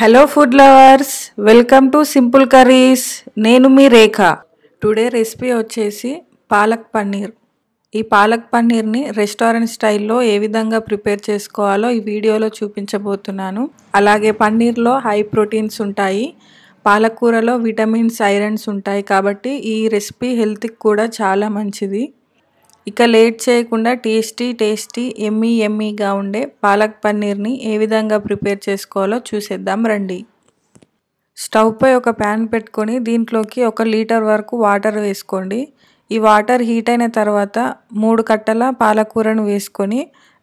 hello food lovers welcome to simple curries నేను మీ రేఖ today recipe వచ్చేసి పాలక్ పన్నీర్ ఈ పాలక్ పన్నీర్ని రెస్టారెంట్ స్టైల్లో ఏ విధంగా ప్రిపేర్ చేసుకోవాలో ఈ వీడియోలో చూపించబోతున్నాను అలాగే పన్నీర్లో హై ప్రోటీన్స్ ఉంటాయి పాలకూరలో విటమిన్స్ ఐరన్స్ ఉంటాయి కాబట్టి ఈ రెసిపీ హెల్త్కి కూడా చాలా మంచిది ఇక లేట్ చేయకుండా టేస్టీ టేస్టీ ఎమ్మీ ఎమ్మీగా ఉండే పాలక్ పన్నీర్ని ఏ విధంగా ప్రిపేర్ చేసుకోవాలో చూసేద్దాం రండి స్టవ్పై ఒక ప్యాన్ పెట్టుకొని దీంట్లోకి ఒక లీటర్ వరకు వాటర్ వేసుకోండి ఈ వాటర్ హీట్ అయిన తర్వాత మూడు కట్టల పాలకూరను వేసుకొని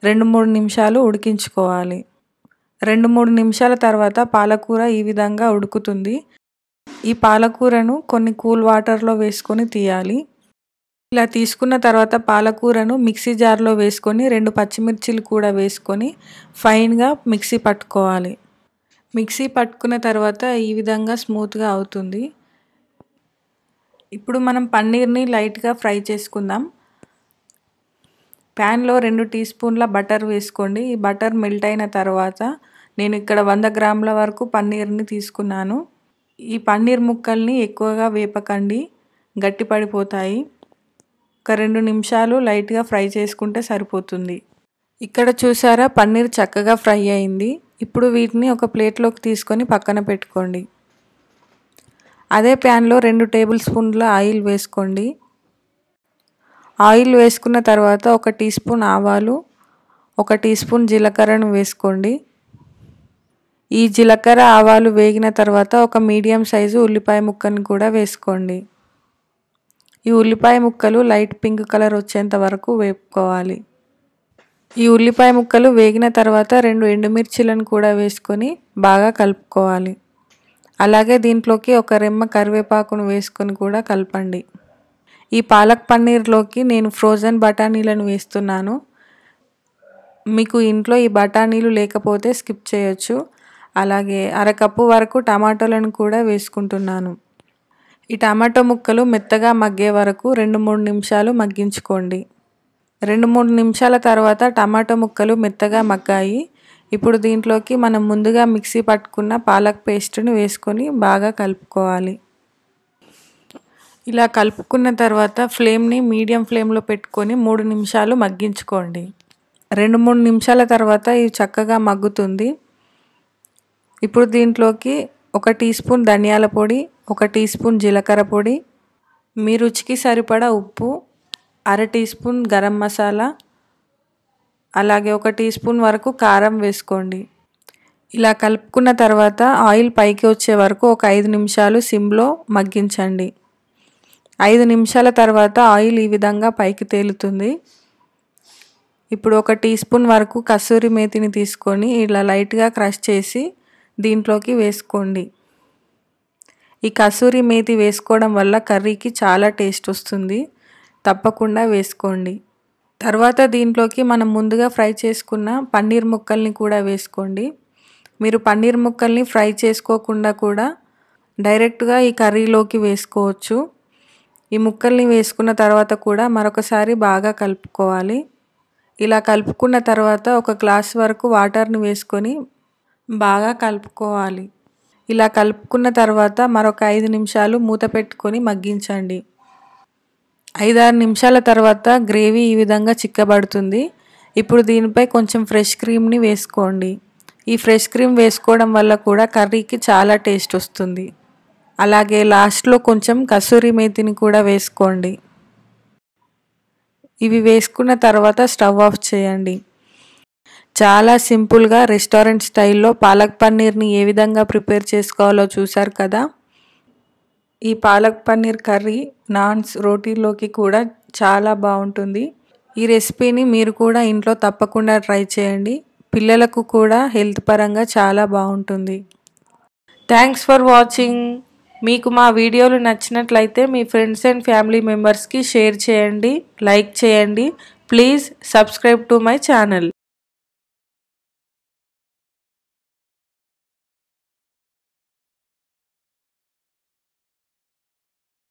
రెండు మూడు నిమిషాలు ఉడికించుకోవాలి రెండు మూడు నిమిషాల తర్వాత పాలకూర ఈ విధంగా ఉడుకుతుంది ఈ పాలకూరను కొన్ని కూల్ వాటర్లో వేసుకొని తీయాలి ఇలా తీసుకున్న తర్వాత పాలకూరను మిక్సీ జార్లో వేసుకొని రెండు పచ్చిమిర్చిలు కూడా వేసుకొని ఫైన్గా మిక్సీ పట్టుకోవాలి మిక్సీ పట్టుకున్న తర్వాత ఈ విధంగా స్మూత్గా అవుతుంది ఇప్పుడు మనం పన్నీర్ని లైట్గా ఫ్రై చేసుకుందాం ప్యాన్లో రెండు టీ స్పూన్ల బటర్ వేసుకోండి ఈ బటర్ మెల్ట్ అయిన తర్వాత నేను ఇక్కడ వంద గ్రాముల వరకు పన్నీర్ని తీసుకున్నాను ఈ పన్నీర్ ముక్కల్ని ఎక్కువగా వేపకండి గట్టిపడిపోతాయి ఒక రెండు నిమిషాలు లైట్గా ఫ్రై చేసుకుంటే సరిపోతుంది ఇక్కడ చూసారా పన్నీర్ చక్కగా ఫ్రై అయింది ఇప్పుడు వీటిని ఒక ప్లేట్లోకి తీసుకొని పక్కన పెట్టుకోండి అదే ప్యాన్లో రెండు టేబుల్ స్పూన్ల ఆయిల్ వేసుకోండి ఆయిల్ వేసుకున్న తర్వాత ఒక టీ స్పూన్ ఆవాలు ఒక టీ స్పూన్ జీలకర్రను వేసుకోండి ఈ జీలకర్ర ఆవాలు వేగిన తర్వాత ఒక మీడియం సైజు ఉల్లిపాయ ముక్కను కూడా వేసుకోండి ఈ ఉల్లిపాయ ముక్కలు లైట్ పింక్ కలర్ వచ్చేంత వరకు వేపుకోవాలి ఈ ఉల్లిపాయ ముక్కలు వేగిన తర్వాత రెండు ఎండుమిర్చిలను కూడా వేసుకొని బాగా కలుపుకోవాలి అలాగే దీంట్లోకి ఒక రెమ్మ కరివేపాకును వేసుకొని కూడా కలపండి ఈ పాలక్ పన్నీర్లోకి నేను ఫ్రోజన్ బఠానీలను వేస్తున్నాను మీకు ఇంట్లో ఈ బఠానీలు లేకపోతే స్కిప్ చేయొచ్చు అలాగే అరకప్పు వరకు టమాటోలను కూడా వేసుకుంటున్నాను ఈ టమాటో ముక్కలు మెత్తగా మగ్గే వరకు రెండు మూడు నిమిషాలు మగ్గించుకోండి రెండు మూడు నిమిషాల తర్వాత టమాటో ముక్కలు మెత్తగా మగ్గాయి ఇప్పుడు దీంట్లోకి మనం ముందుగా మిక్సీ పట్టుకున్న పాలక్ పేస్ట్ని వేసుకొని బాగా కలుపుకోవాలి ఇలా కలుపుకున్న తర్వాత ఫ్లేమ్ని మీడియం ఫ్లేమ్లో పెట్టుకొని మూడు నిమిషాలు మగ్గించుకోండి రెండు మూడు నిమిషాల తర్వాత ఇవి చక్కగా మగ్గుతుంది ఇప్పుడు దీంట్లోకి ఒక టీ స్పూన్ ధనియాల పొడి ఒక టీ స్పూన్ జీలకర్ర పొడి మీ రుచికి సరిపడా ఉప్పు అర టీ స్పూన్ గరం మసాలా అలాగే ఒక టీ స్పూన్ వరకు కారం వేసుకోండి ఇలా కలుపుకున్న తర్వాత ఆయిల్ పైకి వచ్చే వరకు ఒక ఐదు నిమిషాలు సిమ్లో మగ్గించండి ఐదు నిమిషాల తర్వాత ఆయిల్ ఈ విధంగా పైకి తేలుతుంది ఇప్పుడు ఒక టీ స్పూన్ వరకు కసూరి మేతిని తీసుకొని ఇలా లైట్గా క్రష్ చేసి దీంట్లోకి వేసుకోండి ఈ కసూరి మేతి వేసుకోవడం వల్ల కర్రీకి చాలా టేస్ట్ వస్తుంది తప్పకుండా వేసుకోండి తర్వాత దీంట్లోకి మనం ముందుగా ఫ్రై చేసుకున్న పన్నీర్ ముక్కల్ని కూడా వేసుకోండి మీరు పన్నీర్ ముక్కల్ని ఫ్రై చేసుకోకుండా కూడా డైరెక్ట్గా ఈ కర్రీలోకి వేసుకోవచ్చు ఈ ముక్కల్ని వేసుకున్న తర్వాత కూడా మరొకసారి బాగా కలుపుకోవాలి ఇలా కలుపుకున్న తర్వాత ఒక గ్లాస్ వరకు వాటర్ని వేసుకొని బాగా కలుపుకోవాలి ఇలా కలుపుకున్న తర్వాత మరొక ఐదు నిమిషాలు మూత పెట్టుకొని మగ్గించండి ఐదారు నిమిషాల తర్వాత గ్రేవీ ఈ విధంగా చిక్కబడుతుంది ఇప్పుడు దీనిపై కొంచెం ఫ్రెష్ క్రీమ్ని వేసుకోండి ఈ ఫ్రెష్ క్రీమ్ వేసుకోవడం వల్ల కూడా కర్రీకి చాలా టేస్ట్ వస్తుంది అలాగే లాస్ట్లో కొంచెం కసూరి మేతిని కూడా వేసుకోండి ఇవి వేసుకున్న తర్వాత స్టవ్ ఆఫ్ చేయండి చాలా సింపుల్గా రెస్టారెంట్ స్టైల్లో పాలక్ పన్నీర్ని ఏ విధంగా ప్రిపేర్ చేసుకోవాలో చూశారు కదా ఈ పాలక్ పన్నీర్ కర్రీ నాన్స్ రోటీలోకి కూడా చాలా బాగుంటుంది ఈ రెసిపీని మీరు కూడా ఇంట్లో తప్పకుండా ట్రై చేయండి పిల్లలకు కూడా హెల్త్ పరంగా చాలా బాగుంటుంది థ్యాంక్స్ ఫర్ వాచింగ్ మీకు మా వీడియోలు నచ్చినట్లయితే మీ ఫ్రెండ్స్ అండ్ ఫ్యామిలీ మెంబర్స్కి షేర్ చేయండి లైక్ చేయండి please subscribe to my channel